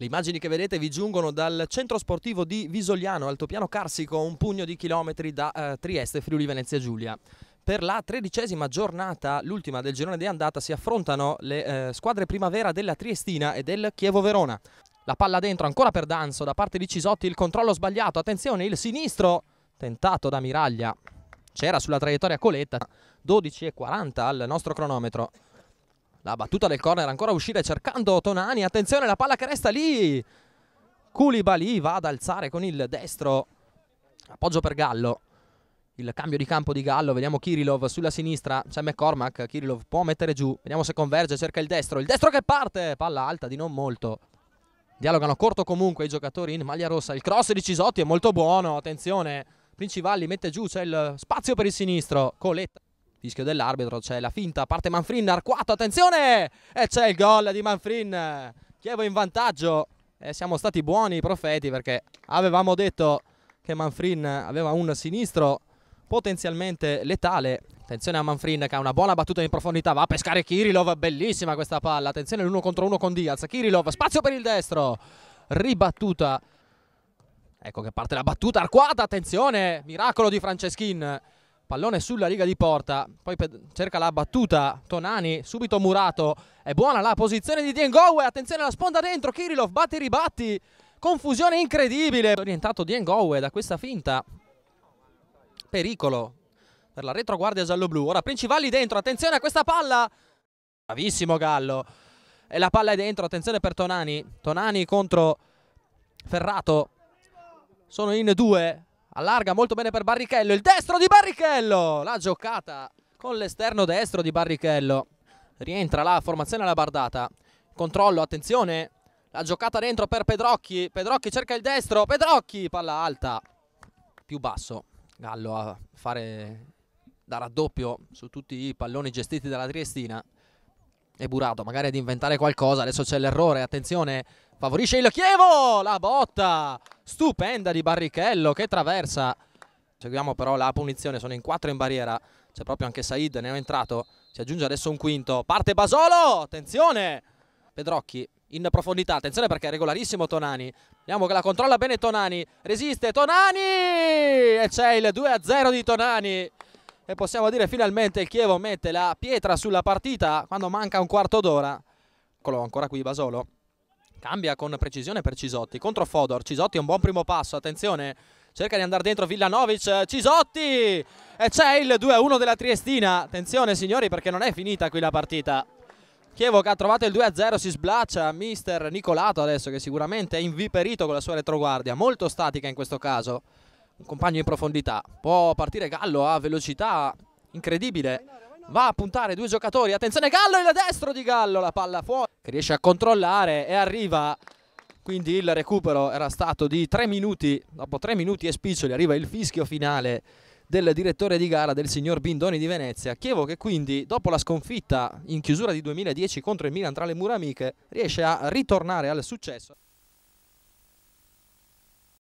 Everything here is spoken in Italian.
Le immagini che vedete vi giungono dal centro sportivo di Visogliano, altopiano carsico, un pugno di chilometri da eh, Trieste, Friuli Venezia Giulia. Per la tredicesima giornata, l'ultima del girone di andata, si affrontano le eh, squadre primavera della Triestina e del Chievo Verona. La palla dentro ancora per Danzo da parte di Cisotti, il controllo sbagliato, attenzione il sinistro tentato da Miraglia. C'era sulla traiettoria Coletta, 12 e 40 al nostro cronometro. La battuta del corner ancora uscire cercando Tonani. Attenzione la palla che resta lì. Koulibaly va ad alzare con il destro. Appoggio per Gallo. Il cambio di campo di Gallo. Vediamo Kirilov sulla sinistra. C'è McCormack. Kirilov può mettere giù. Vediamo se converge. Cerca il destro. Il destro che parte. Palla alta di non molto. Dialogano corto comunque i giocatori in maglia rossa. Il cross di Cisotti è molto buono. Attenzione. Principali mette giù. C'è il spazio per il sinistro. Coletta. Fischio dell'arbitro, c'è la finta, parte Manfrin, arquato, attenzione! E c'è il gol di Manfrin, Chievo in vantaggio. E siamo stati buoni i profeti perché avevamo detto che Manfrin aveva un sinistro potenzialmente letale. Attenzione a Manfrin che ha una buona battuta in profondità, va a pescare Kirilov, bellissima questa palla. Attenzione l'uno contro uno con Diaz, Kirilov, spazio per il destro, ribattuta. Ecco che parte la battuta, arquata, attenzione, miracolo di Franceschin pallone sulla riga di porta, poi cerca la battuta Tonani, subito murato, è buona la posizione di Diengowe, attenzione alla sponda dentro, Kirilov batte e ribatti, confusione incredibile, orientato Diengowe da questa finta, pericolo per la retroguardia giallo-blu, ora Principali dentro, attenzione a questa palla, bravissimo Gallo, e la palla è dentro, attenzione per Tonani, Tonani contro Ferrato, sono in due, Allarga molto bene per Barrichello. Il destro di Barrichello. La giocata con l'esterno destro di Barrichello. Rientra la formazione alla bardata. Controllo, attenzione. La giocata dentro per Pedrocchi. Pedrocchi cerca il destro. Pedrocchi, palla alta. Più basso. Gallo a fare da raddoppio su tutti i palloni gestiti dalla Triestina. E Burato magari ad inventare qualcosa. Adesso c'è l'errore. Attenzione. Favorisce il Chievo. La botta stupenda di Barrichello che traversa. Seguiamo però la punizione, sono in quattro in barriera. C'è proprio anche Said, ne è entrato. Si aggiunge adesso un quinto. Parte Basolo, attenzione! Pedrocchi in profondità, attenzione perché è regolarissimo Tonani. Vediamo che la controlla bene Tonani. Resiste Tonani! E c'è il 2-0 di Tonani. E possiamo dire finalmente il Chievo mette la pietra sulla partita quando manca un quarto d'ora. Eccolo ancora qui Basolo. Cambia con precisione per Cisotti. Contro Fodor. Cisotti è un buon primo passo. Attenzione. Cerca di andare dentro Villanovic. Cisotti! E c'è il 2-1 della Triestina. Attenzione signori perché non è finita qui la partita. Chievo che ha trovato il 2-0, si sblaccia mister Nicolato adesso che sicuramente è inviperito con la sua retroguardia. Molto statica in questo caso. Un compagno in profondità. Può partire Gallo a velocità incredibile va a puntare due giocatori, attenzione Gallo, il destro di Gallo, la palla fuori, che riesce a controllare e arriva, quindi il recupero era stato di tre minuti, dopo tre minuti e spiccioli arriva il fischio finale del direttore di gara del signor Bindoni di Venezia. Chievo che quindi dopo la sconfitta in chiusura di 2010 contro il Milan tra le Muramiche riesce a ritornare al successo.